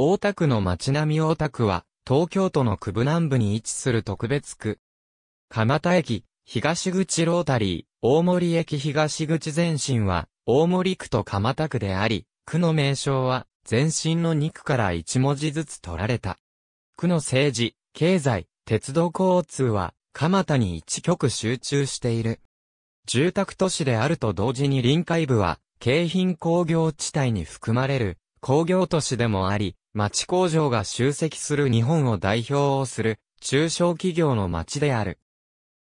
大田区の町並み大田区は、東京都の区部南部に位置する特別区。蒲田駅、東口ロータリー、大森駅東口前身は、大森区と蒲田区であり、区の名称は、前身の2区から1文字ずつ取られた。区の政治、経済、鉄道交通は、蒲田に一極集中している。住宅都市であると同時に臨海部は、京浜工業地帯に含まれる工業都市でもあり、町工場が集積する日本を代表をする中小企業の町である。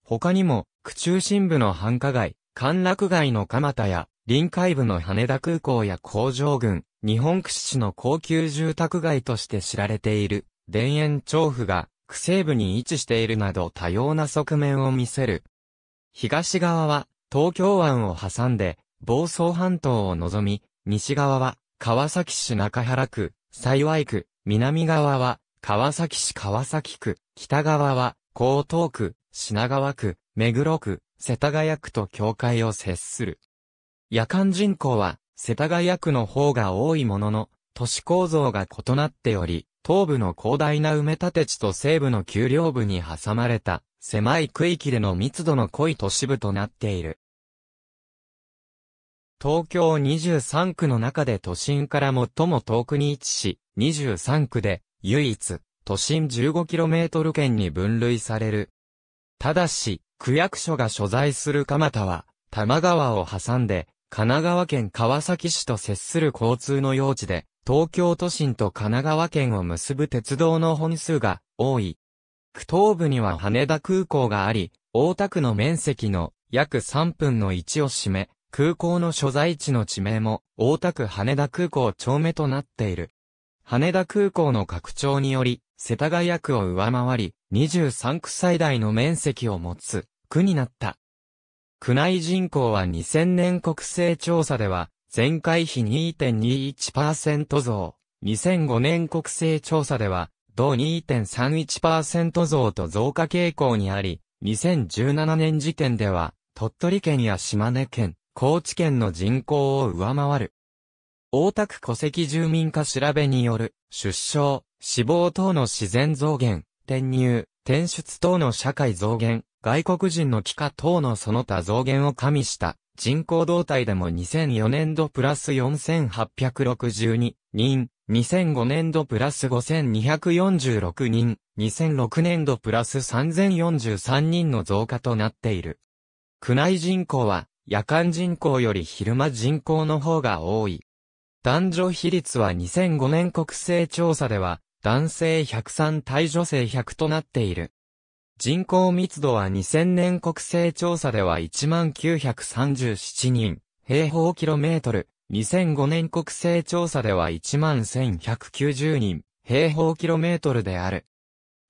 他にも、区中心部の繁華街、歓楽街の蒲田や、臨海部の羽田空港や工場群、日本屈指の高級住宅街として知られている、田園調布が、区西部に位置しているなど多様な側面を見せる。東側は、東京湾を挟んで、房総半島を望み、西側は、川崎市中原区、幸区、南側は、川崎市川崎区、北側は、江東区、品川区、目黒区、世田谷区と境界を接する。夜間人口は、世田谷区の方が多いものの、都市構造が異なっており、東部の広大な埋め立て地と西部の丘陵部に挟まれた、狭い区域での密度の濃い都市部となっている。東京23区の中で都心から最も遠くに位置し、23区で唯一都心 15km 圏に分類される。ただし、区役所が所在する蒲田は、多摩川を挟んで、神奈川県川崎市と接する交通の用地で、東京都心と神奈川県を結ぶ鉄道の本数が多い。区東部には羽田空港があり、大田区の面積の約3分の1を占め、空港の所在地の地名も、大田区羽田空港町目となっている。羽田空港の拡張により、世田谷区を上回り、23区最大の面積を持つ、区になった。区内人口は2000年国勢調査では、前回比2.21%増、2005年国勢調査では、同2.31%増と増加傾向にあり、2017年時点では、鳥取県や島根県、高知県の人口を上回る。大田区戸籍住民化調べによる、出生、死亡等の自然増減、転入、転出等の社会増減、外国人の帰化等のその他増減を加味した、人口動態でも2004年度プラス4862人、2005年度プラス5246人、2006年度プラス3043人の増加となっている。区内人口は夜間人口より昼間人口の方が多い。男女比率は2005年国勢調査では、男性103対女性100となっている。人口密度は2000年国勢調査では1937人、平方キロメートル。2005年国勢調査では11,190人、平方キロメートルである。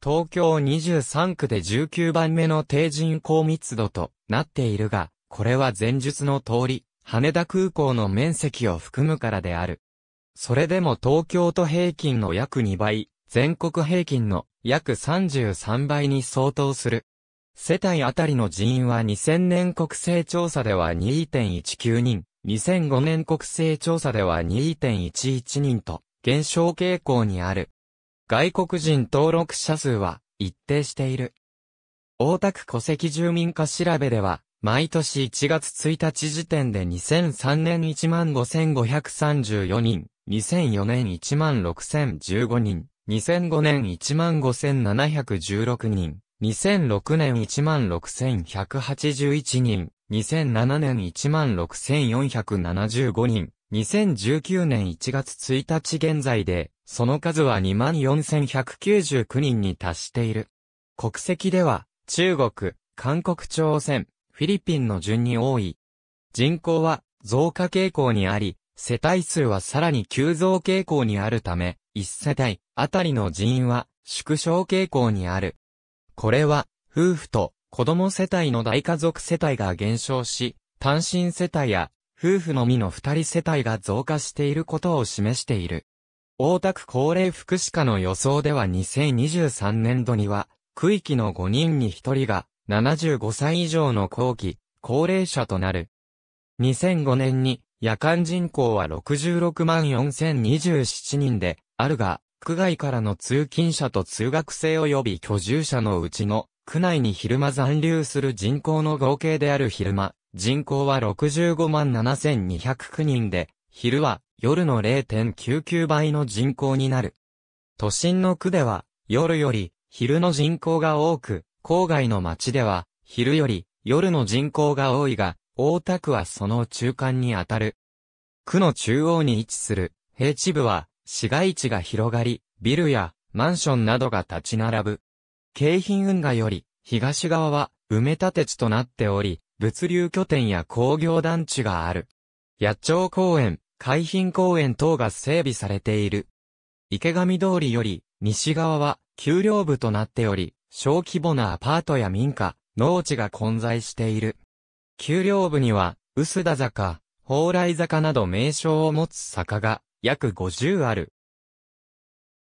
東京23区で19番目の低人口密度となっているが、これは前述の通り、羽田空港の面積を含むからである。それでも東京都平均の約2倍、全国平均の約33倍に相当する。世帯あたりの人員は2000年国勢調査では2.19人、2005年国勢調査では2.11人と減少傾向にある。外国人登録者数は一定している。大田区戸籍住民化調べでは毎年1月1日時点で2003年15,534人、2004年16,015人、2005年15,716人、2006年16,181人、2007年16,475人、2019年1月1日現在で、その数は24,199人に達している。国籍では、中国、韓国朝鮮、フィリピンの順に多い。人口は増加傾向にあり、世帯数はさらに急増傾向にあるため、1世帯あたりの人員は縮小傾向にある。これは、夫婦と子供世帯の大家族世帯が減少し、単身世帯や夫婦のみの二人世帯が増加していることを示している。大田区高齢福祉課の予想では2023年度には、区域の5人に1人が75歳以上の後期、高齢者となる。2005年に、夜間人口は66万4027人で、あるが、区外からの通勤者と通学生及び居住者のうちの、区内に昼間残留する人口の合計である昼間、人口は65万7209人で、昼は夜の0.99倍の人口になる。都心の区では、夜より昼の人口が多く、郊外の町では、昼より夜の人口が多いが、大田区はその中間にあたる。区の中央に位置する平地部は、市街地が広がり、ビルやマンションなどが立ち並ぶ。京浜運河より、東側は埋め立て地となっており、物流拠点や工業団地がある。野鳥公園、海浜公園等が整備されている。池上通りより、西側は丘陵部となっており、小規模なアパートや民家、農地が混在している。丘陵部には、薄田坂、蓬莱坂など名称を持つ坂が約50ある。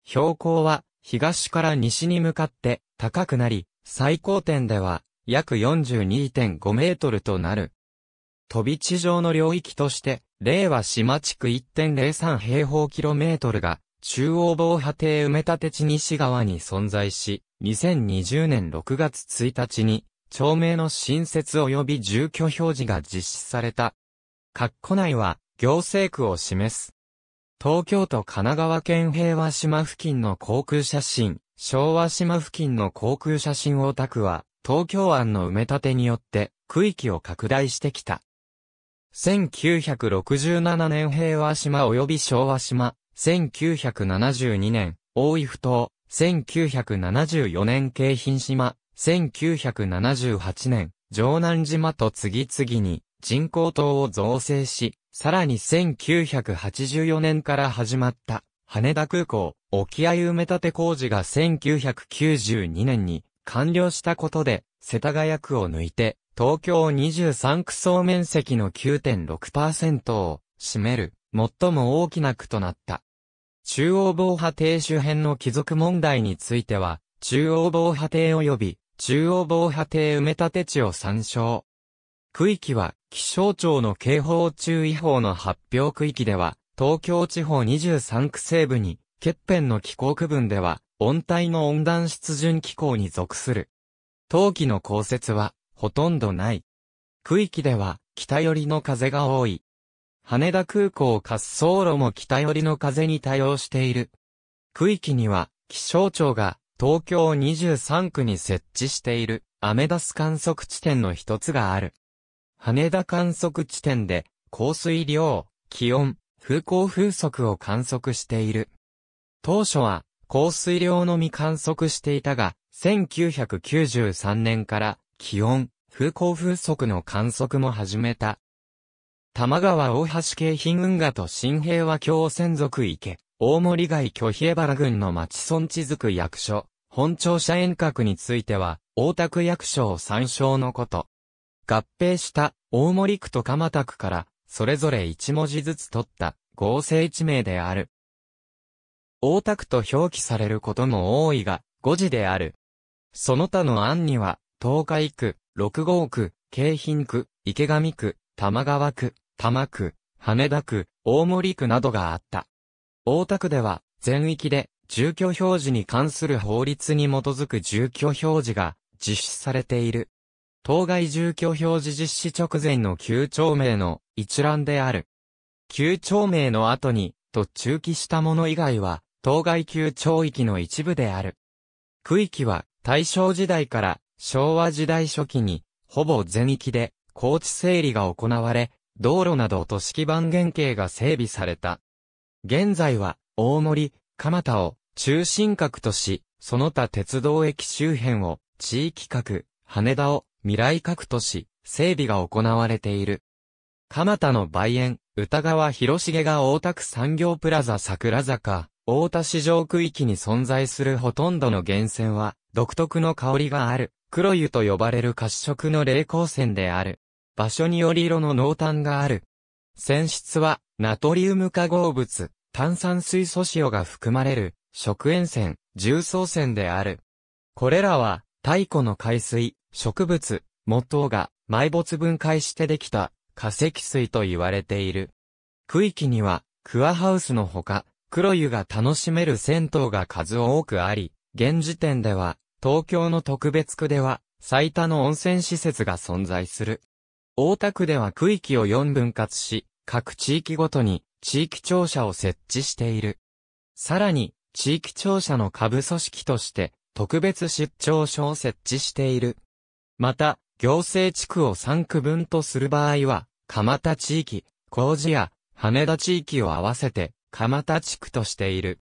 標高は東から西に向かって高くなり、最高点では約42.5メートルとなる。飛び地上の領域として、令和島地区1.03平方キロメートルが中央防波堤埋め立て地西側に存在し、2020年6月1日に、町名の新設及び住居表示が実施された。括弧内は、行政区を示す。東京都神奈川県平和島付近の航空写真、昭和島付近の航空写真オタクは、東京湾の埋め立てによって区域を拡大してきた。1967年平和島及び昭和島、1972年、大井ふ頭、1974年京浜島、1978年、城南島と次々に人工島を造成し、さらに1984年から始まった羽田空港沖合埋め立て工事が1992年に完了したことで世田谷区を抜いて東京23区総面積の9.6%を占める最も大きな区となった。中央防波堤周辺の帰属問題については、中央防波堤及び中央防波堤埋め立て地を参照。区域は気象庁の警報注意報の発表区域では、東京地方23区西部に、欠片の気候区分では、温帯の温暖湿潤気候に属する。冬季の降雪は、ほとんどない。区域では、北寄りの風が多い。羽田空港滑走路も北寄りの風に対応している。区域には、気象庁が東京23区に設置しているアメダス観測地点の一つがある。羽田観測地点で降水量、気温、風向風速を観測している。当初は降水量のみ観測していたが、1993年から気温、風向風速の観測も始めた。玉川大橋京浜運河と新平和共専属池、大森街巨比原郡の町村地づ区役所、本庁舎遠隔については、大田区役所を参照のこと。合併した大森区と蒲田区から、それぞれ一文字ずつ取った合成地名である。大田区と表記されることも多いが、五字である。その他の案には、東海区、六郷区、京浜区、池上区、玉川区、多摩区、羽田区、大森区などがあった。大田区では、全域で、住居表示に関する法律に基づく住居表示が実施されている。当該住居表示実施直前の旧町名の一覧である。旧町名の後に、と中期したもの以外は、当該旧町域の一部である。区域は、大正時代から昭和時代初期に、ほぼ全域で、高地整理が行われ、道路など都市基盤原型が整備された。現在は、大森、蒲田を中心核とし、その他鉄道駅周辺を地域核、羽田を未来核とし、整備が行われている。蒲田の梅園、歌川広重が大田区産業プラザ桜坂、大田市場区域に存在するほとんどの源泉は、独特の香りがある、黒湯と呼ばれる褐色の霊光線である。場所により色の濃淡がある。泉質は、ナトリウム化合物、炭酸水素塩が含まれる、食塩泉、重曹泉である。これらは、太古の海水、植物、元が埋没分解してできた化石水と言われている。区域には、クアハウスのほか、黒湯が楽しめる銭湯が数多くあり、現時点では、東京の特別区では、最多の温泉施設が存在する。大田区では区域を4分割し、各地域ごとに地域庁舎を設置している。さらに、地域庁舎の下部組織として、特別出張所を設置している。また、行政地区を3区分とする場合は、蒲田地域、麹や羽田地域を合わせて、蒲田地区としている。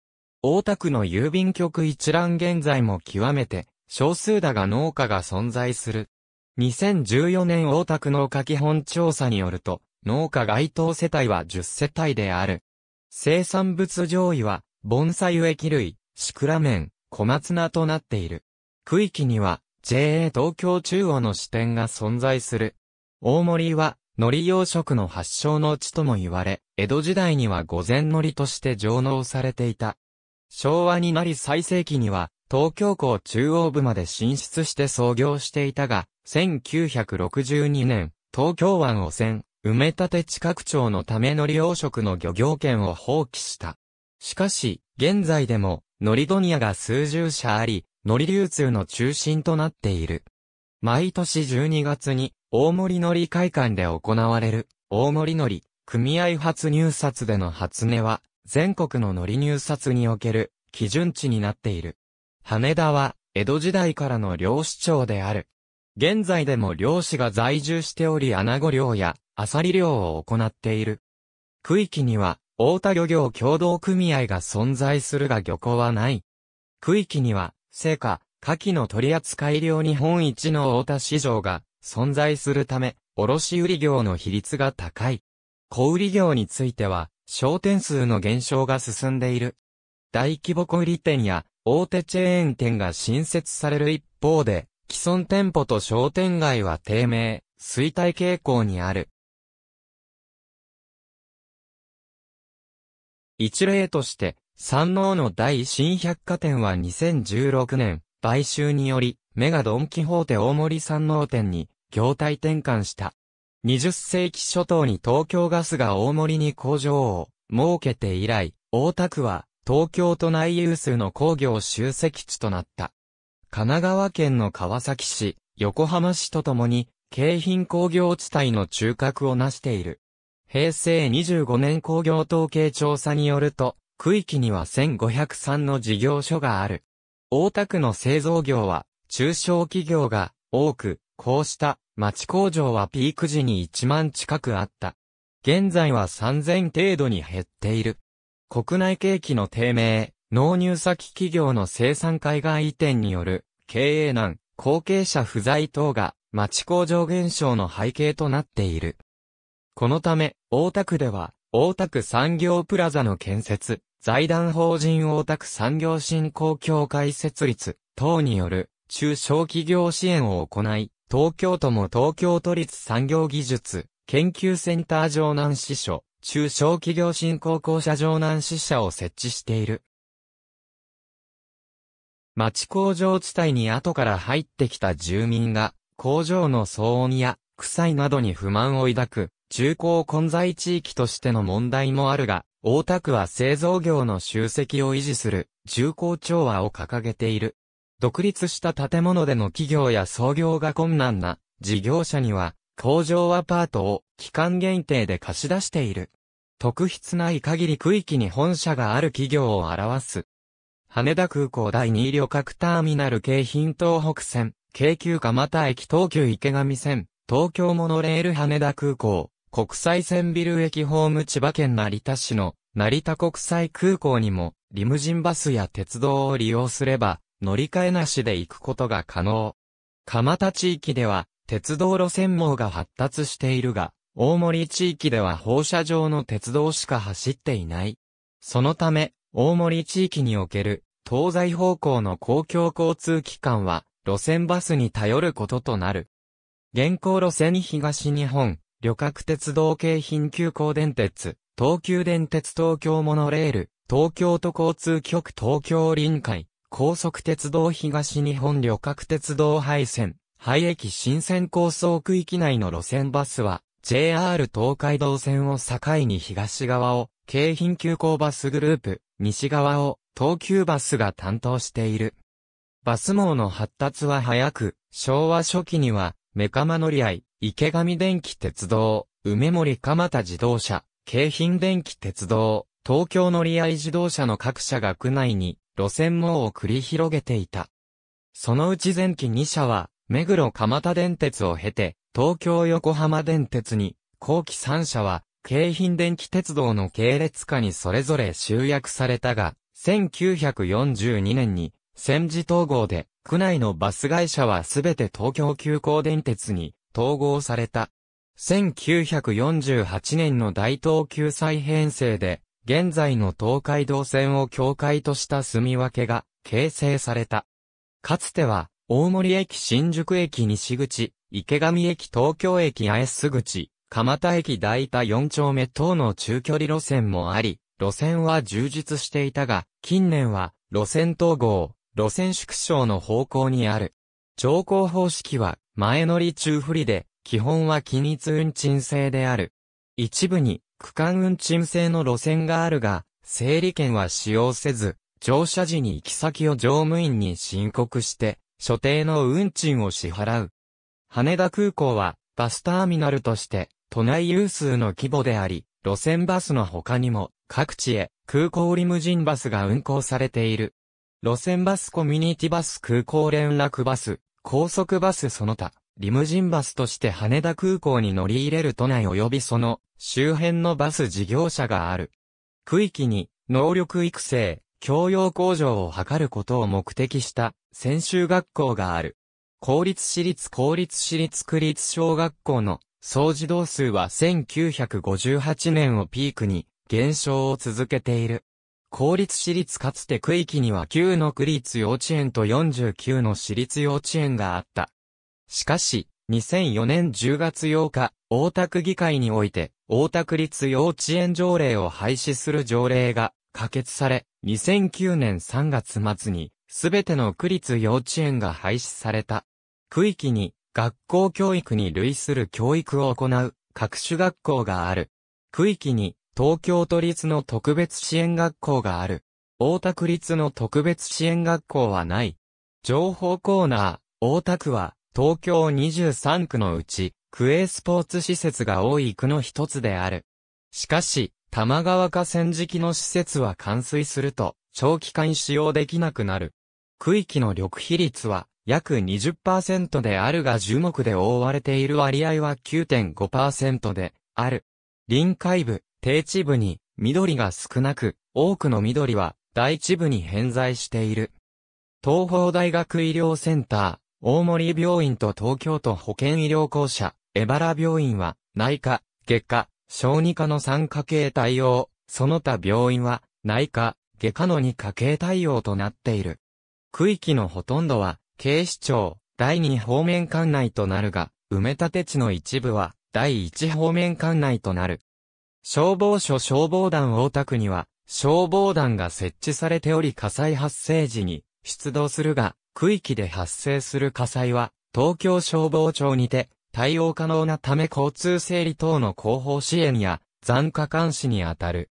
大田区の郵便局一覧現在も極めて、少数だが農家が存在する。2014年大田区農家基本調査によると、農家該当世帯は10世帯である。生産物上位は、盆栽植木類、シクラメン、小松菜となっている。区域には、JA 東京中央の支店が存在する。大森は、海苔養殖の発祥の地とも言われ、江戸時代には御前海苔として上納されていた。昭和になり最盛期には、東京港中央部まで進出して創業していたが、1962年、東京湾汚染、埋め立て地拡張のための利用職の漁業権を放棄した。しかし、現在でも、ノリドニアが数十社あり、ノリ流通の中心となっている。毎年12月に、大森のり会館で行われる、大森のり、組合初入札での初値は、全国ののり入札における、基準値になっている。羽田は、江戸時代からの漁師町である、現在でも漁師が在住しており穴子漁やアサリ漁を行っている。区域には、大田漁業協同組合が存在するが漁港はない。区域には、成果、夏季の取扱量日本一の大田市場が存在するため、卸売業の比率が高い。小売業については、商店数の減少が進んでいる。大規模小売店や大手チェーン店が新設される一方で、既存店舗と商店街は低迷、衰退傾向にある。一例として、山王の大新百貨店は2016年、買収により、メガドンキホーテ大森山王店に、業態転換した。20世紀初頭に東京ガスが大森に工場を設けて以来、大田区は東京都内有数の工業集積地となった。神奈川県の川崎市、横浜市とともに、京浜工業地帯の中核を成している。平成25年工業統計調査によると、区域には1503の事業所がある。大田区の製造業は、中小企業が多く、こうした町工場はピーク時に1万近くあった。現在は3000程度に減っている。国内景気の低迷、納入先企業の生産海外移転による経営難、後継者不在等が町工場減少の背景となっている。このため、大田区では、大田区産業プラザの建設、財団法人大田区産業振興協会設立等による中小企業支援を行い、東京都も東京都立産業技術研究センター城南支所、中小企業振興公社城南支社を設置している。町工場地帯に後から入ってきた住民が、工場の騒音や、臭いなどに不満を抱く、中高混在地域としての問題もあるが、大田区は製造業の集積を維持する、重厚調和を掲げている。独立した建物での企業や創業が困難な事業者には工場アパートを期間限定で貸し出している。特筆ない限り区域に本社がある企業を表す羽田空港第2旅客ターミナル京浜東北線、京急蒲田駅東急池上線、東京モノレール羽田空港、国際線ビル駅ホーム千葉県成田市の成田国際空港にも、リムジンバスや鉄道を利用すれば、乗り換えなしで行くことが可能。蒲田地域では、鉄道路線網が発達しているが、大森地域では放射状の鉄道しか走っていない。そのため、大森地域における東西方向の公共交通機関は、路線バスに頼ることとなる。現行路線に東日本、旅客鉄道京浜急行電鉄、東急電鉄東京モノレール、東京都交通局東京臨海、高速鉄道東日本旅客鉄道廃線、廃駅新線高層区域内の路線バスは、JR 東海道線を境に東側を、京浜急行バスグループ、西側を、東急バスが担当している。バス網の発達は早く、昭和初期には、メカマ乗り合い、池上電気鉄道、梅森蒲田自動車、京浜電気鉄道、東京乗り合い自動車の各社が区内に路線網を繰り広げていた。そのうち前期2社は、目黒蒲田電鉄を経て、東京横浜電鉄に、後期3社は、京浜電気鉄道の系列下にそれぞれ集約されたが、1942年に、戦時統合で、区内のバス会社はすべて東京急行電鉄に統合された。1948年の大東急再編成で、現在の東海道線を境界とした住み分けが形成された。かつては、大森駅新宿駅西口、池上駅東京駅八重洲口、蒲田駅大田4丁目等の中距離路線もあり、路線は充実していたが、近年は、路線統合、路線縮小の方向にある。乗降方式は、前乗り中不利で、基本は均一運賃制である。一部に、区間運賃制の路線があるが、整理券は使用せず、乗車時に行き先を乗務員に申告して、所定の運賃を支払う。羽田空港は、バスターミナルとして、都内有数の規模であり、路線バスの他にも、各地へ空港リムジンバスが運行されている。路線バスコミュニティバス空港連絡バス、高速バスその他、リムジンバスとして羽田空港に乗り入れる都内及びその周辺のバス事業者がある。区域に能力育成、教養向上を図ることを目的した専修学校がある。公立私立公立私立区立小学校の総児童数は1958年をピークに減少を続けている。公立私立かつて区域には9の区立幼稚園と49の私立幼稚園があった。しかし、2004年10月8日、大田区議会において、大田区立幼稚園条例を廃止する条例が可決され、2009年3月末に、すべての区立幼稚園が廃止された。区域に学校教育に類する教育を行う各種学校がある。区域に東京都立の特別支援学校がある。大田区立の特別支援学校はない。情報コーナー、大田区は東京23区のうち、区営スポーツ施設が多い区の一つである。しかし、玉川河川敷の施設は冠水すると、長期間使用できなくなる。区域の緑肥率は約20%であるが樹木で覆われている割合は9.5%である。臨海部、低地部に緑が少なく、多くの緑は大地部に偏在している。東方大学医療センター、大森病院と東京都保健医療公社、江原病院は、内科、外科、小児科の三科系対応、その他病院は、内科、外科の二科系対応となっている。区域のほとんどは、警視庁、第2方面管内となるが、埋め立て地の一部は、第1方面管内となる。消防署消防団大田区には、消防団が設置されており火災発生時に出動するが、区域で発生する火災は、東京消防庁にて、対応可能なため交通整理等の広報支援や、残火監視にあたる。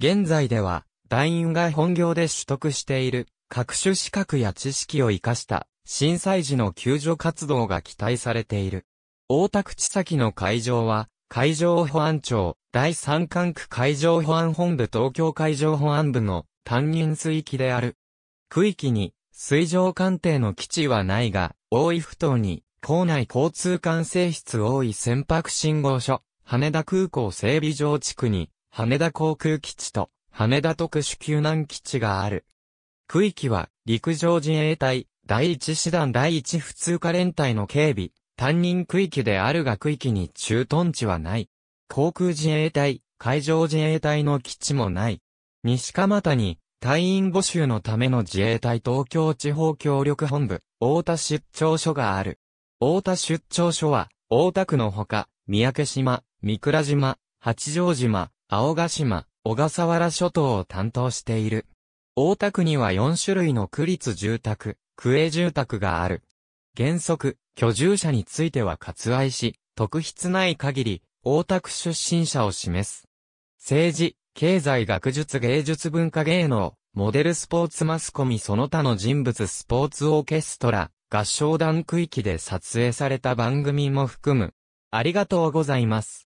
現在では、団員が本業で取得している、各種資格や知識を活かした、震災時の救助活動が期待されている。大田口先の会場は、海上保安庁、第三管区海上保安本部東京海上保安部の担任水域である。区域に、水上艦艇の基地はないが、大井ふ頭に、港内交通管制室大井船舶信号所、羽田空港整備場地区に、羽田航空基地と、羽田特殊救難基地がある。区域は、陸上自衛隊、第一師団第一普通科連隊の警備、担任区域であるが区域に駐屯地はない。航空自衛隊、海上自衛隊の基地もない。西蒲田に、隊員募集のための自衛隊東京地方協力本部、大田出張所がある。大田出張所は、大田区のほか、三宅島、三倉島、八丈島、青ヶ島、小笠原諸島を担当している。大田区には4種類の区立住宅、区営住宅がある。原則、居住者については割愛し、特筆ない限り、大田区出身者を示す。政治、経済学術芸術文化芸能、モデルスポーツマスコミその他の人物スポーツオーケストラ、合唱団区域で撮影された番組も含む。ありがとうございます。